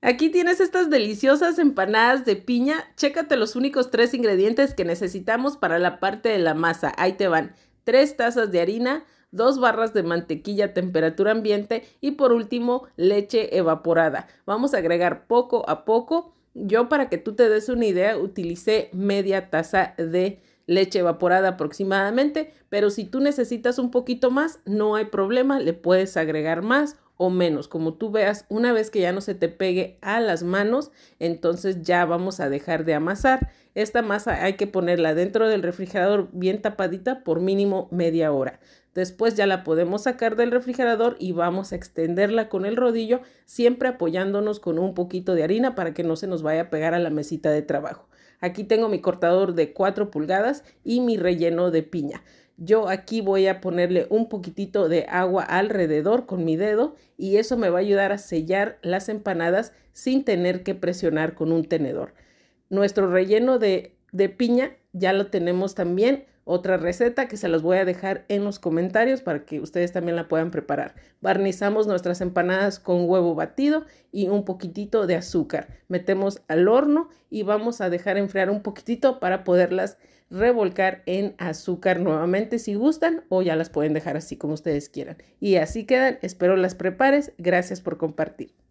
Aquí tienes estas deliciosas empanadas de piña. Chécate los únicos tres ingredientes que necesitamos para la parte de la masa. Ahí te van. Tres tazas de harina, dos barras de mantequilla a temperatura ambiente y por último leche evaporada. Vamos a agregar poco a poco. Yo para que tú te des una idea utilicé media taza de leche evaporada aproximadamente, pero si tú necesitas un poquito más, no hay problema, le puedes agregar más o menos, como tú veas, una vez que ya no se te pegue a las manos, entonces ya vamos a dejar de amasar esta masa hay que ponerla dentro del refrigerador bien tapadita por mínimo media hora. Después ya la podemos sacar del refrigerador y vamos a extenderla con el rodillo, siempre apoyándonos con un poquito de harina para que no se nos vaya a pegar a la mesita de trabajo. Aquí tengo mi cortador de 4 pulgadas y mi relleno de piña. Yo aquí voy a ponerle un poquitito de agua alrededor con mi dedo y eso me va a ayudar a sellar las empanadas sin tener que presionar con un tenedor nuestro relleno de, piña ya lo tenemos también otra receta que se las voy a dejar en los comentarios para que ustedes también la puedan preparar. Barnizamos nuestras empanadas con huevo batido y un poquitito de azúcar. Metemos al horno y vamos a dejar enfriar un poquitito para poderlas revolcar en azúcar nuevamente si gustan o ya las pueden dejar así como ustedes quieran. Y así quedan, espero las prepares. Gracias por compartir.